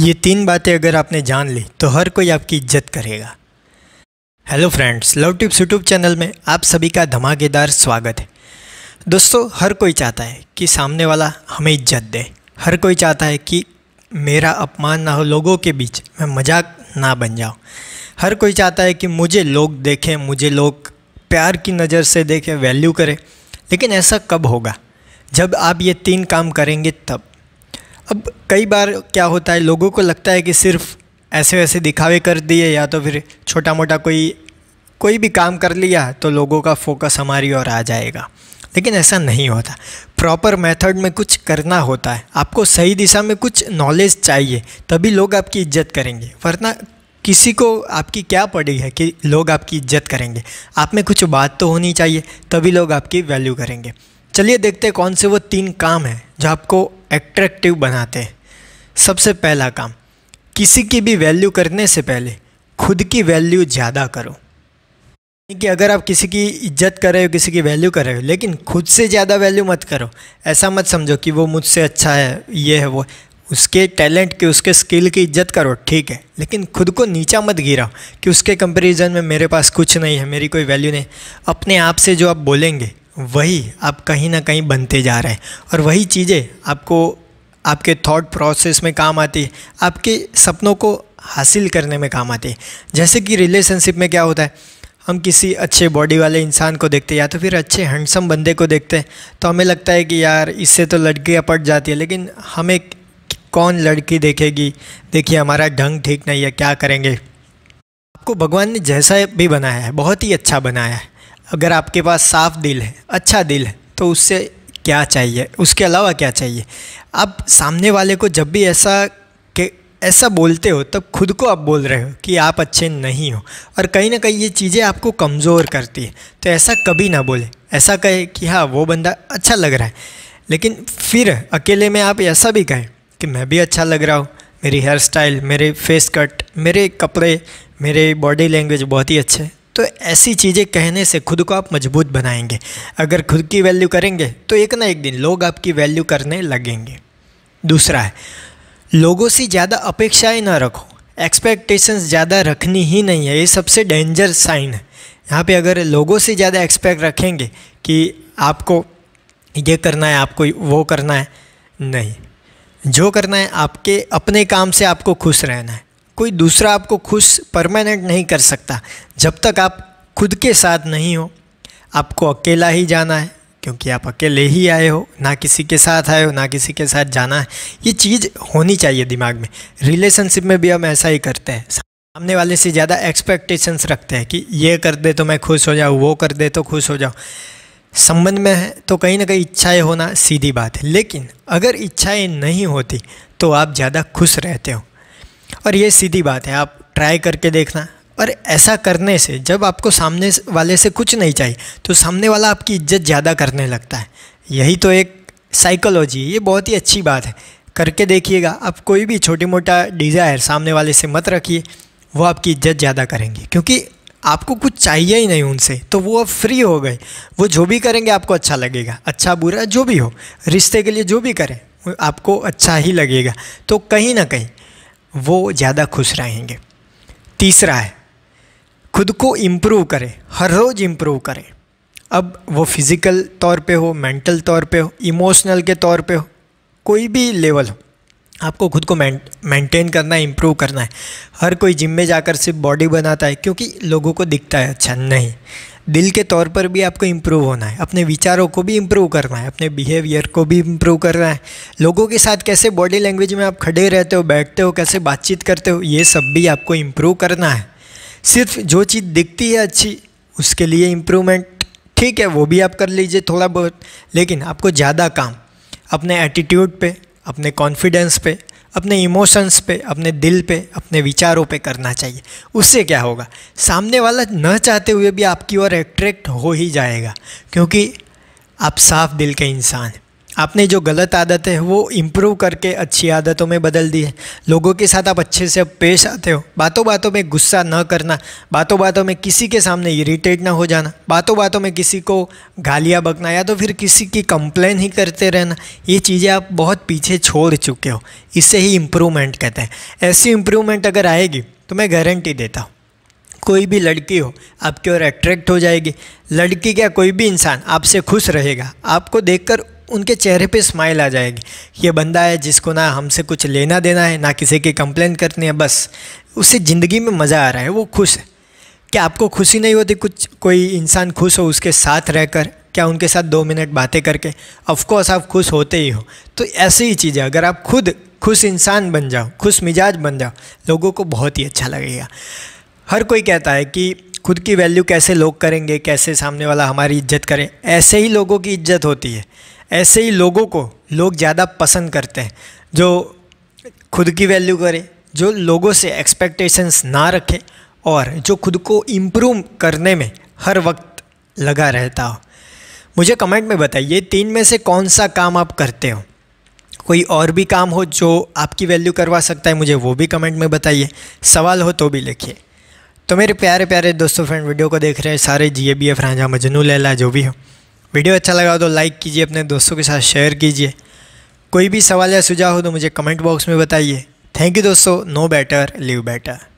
ये तीन बातें अगर आपने जान ली तो हर कोई आपकी इज्जत करेगा hello friends love tips YouTube channel में आप सभी का धमाकेदार स्वागत है दोस्तों हर कोई चाहता है कि सामने वाला हमें इज्जत दे हर कोई चाहता है कि मेरा अपमान ना हो लोगों के बीच मैं मजाक ना बन जाऊँ हर कोई चाहता है कि मुझे लोग देखें मुझे लोग प्यार की नज़र से देखें वैल्यू करें लेकिन ऐसा कब होगा जब आप ये तीन काम करेंगे तब अब कई बार क्या होता है लोगों को लगता है कि सिर्फ ऐसे वैसे दिखावे कर दिए या तो फिर छोटा मोटा कोई कोई भी काम कर लिया तो लोगों का फोकस हमारी ओर आ जाएगा लेकिन ऐसा नहीं होता प्रॉपर मेथड में कुछ करना होता है आपको सही दिशा में कुछ नॉलेज चाहिए तभी लोग आपकी इज्जत करेंगे वरना किसी को आपकी क्या पड़ी है कि लोग आपकी इज्जत करेंगे आप में कुछ बात तो होनी चाहिए तभी लोग आपकी वैल्यू करेंगे चलिए देखते हैं कौन से वो तीन काम हैं जो आपको एट्रैक्टिव बनाते हैं सबसे पहला काम किसी की भी वैल्यू करने से पहले खुद की वैल्यू ज़्यादा करो कि अगर आप किसी की इज्जत कर रहे हो किसी की वैल्यू कर रहे हो लेकिन खुद से ज़्यादा वैल्यू मत करो ऐसा मत समझो कि वो मुझसे अच्छा है ये है वो उसके टैलेंट की उसके स्किल की इज्जत करो ठीक है लेकिन खुद को नीचा मत गिराओ कि उसके कंपैरिजन में मेरे पास कुछ नहीं है मेरी कोई वैल्यू नहीं अपने आप से जो आप बोलेंगे वही आप कहीं ना कहीं बनते जा रहे हैं और वही चीज़ें आपको आपके थॉट प्रोसेस में काम आती है आपके सपनों को हासिल करने में काम आती है जैसे कि रिलेशनशिप में क्या होता है हम किसी अच्छे बॉडी वाले इंसान को देखते हैं या तो फिर अच्छे हैंडसम बंदे को देखते हैं तो हमें लगता है कि यार इससे तो लड़कियाँ पट जाती है लेकिन हमें कौन लड़की देखेगी देखिए हमारा ढंग ठीक नहीं है क्या करेंगे आपको भगवान ने जैसा भी बनाया है बहुत ही अच्छा बनाया है अगर आपके पास साफ़ दिल है अच्छा दिल है तो उससे क्या चाहिए उसके अलावा क्या चाहिए आप सामने वाले को जब भी ऐसा के ऐसा बोलते हो तब खुद को आप बोल रहे हो कि आप अच्छे नहीं हो और कहीं ना कहीं ये चीज़ें आपको कमज़ोर करती है तो ऐसा कभी ना बोले ऐसा कहे कि हाँ वो बंदा अच्छा लग रहा है लेकिन फिर अकेले में आप ऐसा भी कहें कि मैं भी अच्छा लग रहा हूँ मेरी हेयर स्टाइल मेरे फेस कट मेरे कपड़े मेरे बॉडी लैंग्वेज बहुत ही अच्छे हैं तो ऐसी चीज़ें कहने से खुद को आप मजबूत बनाएंगे अगर खुद की वैल्यू करेंगे तो एक ना एक दिन लोग आपकी वैल्यू करने लगेंगे दूसरा है लोगों से ज़्यादा अपेक्षाएं ना रखो एक्सपेक्टेशंस ज़्यादा रखनी ही नहीं है ये सबसे डेंजर साइन है यहाँ पे अगर लोगों से ज़्यादा एक्सपेक्ट रखेंगे कि आपको ये करना है आपको वो करना है नहीं जो करना है आपके अपने काम से आपको खुश रहना है कोई दूसरा आपको खुश परमानेंट नहीं कर सकता जब तक आप खुद के साथ नहीं हो आपको अकेला ही जाना है क्योंकि आप अकेले ही आए हो ना किसी के साथ आए हो ना किसी के साथ जाना है ये चीज़ होनी चाहिए दिमाग में रिलेशनशिप में भी हम ऐसा ही करते हैं सामने वाले से ज़्यादा एक्सपेक्टेशंस रखते हैं कि ये कर दे तो मैं खुश हो जाऊँ वो कर दे तो खुश हो जाऊँ संबंध में है तो कहीं ना कहीं इच्छाएं होना सीधी बात है लेकिन अगर इच्छाएं नहीं होती तो आप ज़्यादा खुश रहते हो और ये सीधी बात है आप ट्राई करके देखना और ऐसा करने से जब आपको सामने वाले से कुछ नहीं चाहिए तो सामने वाला आपकी इज्जत ज़्यादा करने लगता है यही तो एक साइकोलॉजी ये बहुत ही अच्छी बात है करके देखिएगा आप कोई भी छोटी मोटा डिज़ायर सामने वाले से मत रखिए वो आपकी इज्जत ज़्यादा करेंगे क्योंकि आपको कुछ चाहिए ही नहीं उनसे तो वो अब फ्री हो गए वो जो भी करेंगे आपको अच्छा लगेगा अच्छा बुरा जो भी हो रिश्ते के लिए जो भी करें आपको अच्छा ही लगेगा तो कहीं ना कहीं वो ज़्यादा खुश रहेंगे तीसरा है खुद को इम्प्रूव करें हर रोज़ इम्प्रूव करें अब वो फिज़िकल तौर पे हो मेंटल तौर पे हो इमोशनल के तौर पे हो कोई भी लेवल हो आपको खुद को मेंटेन करना है इम्प्रूव करना है हर कोई जिम में जाकर सिर्फ बॉडी बनाता है क्योंकि लोगों को दिखता है अच्छा नहीं दिल के तौर पर भी आपको इम्प्रूव होना है अपने विचारों को भी इम्प्रूव करना है अपने बिहेवियर को भी इम्प्रूव करना है लोगों के साथ कैसे बॉडी लैंग्वेज में आप खड़े रहते हो बैठते हो कैसे बातचीत करते हो ये सब भी आपको इम्प्रूव करना है सिर्फ जो चीज़ दिखती है अच्छी उसके लिए इम्प्रूवमेंट ठीक है वो भी आप कर लीजिए थोड़ा बहुत लेकिन आपको ज़्यादा काम अपने एटीट्यूड पे अपने कॉन्फिडेंस पे अपने इमोशंस पे अपने दिल पे अपने विचारों पे करना चाहिए उससे क्या होगा सामने वाला न चाहते हुए भी आपकी ओर अट्रैक्ट हो ही जाएगा क्योंकि आप साफ दिल के इंसान हैं आपने जो गलत आदतें हैं वो इम्प्रूव करके अच्छी आदतों में बदल दी है लोगों के साथ आप अच्छे से पेश आते हो बातों बातों में गुस्सा न करना बातों बातों में किसी के सामने इरीटेट ना हो जाना बातों बातों में किसी को गालियाँ बकना या तो फिर किसी की कंप्लेन ही करते रहना ये चीज़ें आप बहुत पीछे छोड़ चुके हो इससे ही इम्प्रूवमेंट कहते हैं ऐसी इम्प्रूवमेंट अगर आएगी तो मैं गारंटी देता हूँ कोई भी लड़की हो आपकी ओर अट्रैक्ट हो जाएगी लड़की क्या कोई भी इंसान आपसे खुश रहेगा आपको देखकर उनके चेहरे पे स्माइल आ जाएगी ये बंदा है जिसको ना हमसे कुछ लेना देना है ना किसी की कंप्लेंट करनी है बस उसे ज़िंदगी में मज़ा आ रहा है वो खुश है क्या आपको खुशी नहीं होती कुछ कोई इंसान खुश हो उसके साथ रहकर क्या उनके साथ दो मिनट बातें करके ऑफकोर्स आप खुश होते ही हो तो ऐसी ही चीज़ है अगर आप खुद खुश इंसान बन जाओ खुश मिजाज बन जाओ लोगों को बहुत ही अच्छा लगेगा हर कोई कहता है कि खुद की वैल्यू कैसे लोग करेंगे कैसे सामने वाला हमारी इज्जत करे ऐसे ही लोगों की इज्जत होती है ऐसे ही लोगों को लोग ज़्यादा पसंद करते हैं जो खुद की वैल्यू करें जो लोगों से एक्सपेक्टेशंस ना रखें और जो खुद को इम्प्रूव करने में हर वक्त लगा रहता हो मुझे कमेंट में बताइए तीन में से कौन सा काम आप करते हो कोई और भी काम हो जो आपकी वैल्यू करवा सकता है मुझे वो भी कमेंट में बताइए सवाल हो तो भी लिखिए तो मेरे प्यारे प्यारे दोस्तों फ्रेंड वीडियो को देख रहे हैं सारे जी ए बी एफ राजा मजनू लैला जो भी हो वीडियो अच्छा लगा तो लाइक कीजिए अपने दोस्तों के साथ शेयर कीजिए कोई भी सवाल या सुझाव हो तो मुझे कमेंट बॉक्स में बताइए थैंक यू दोस्तों नो बेटर लिव बेटर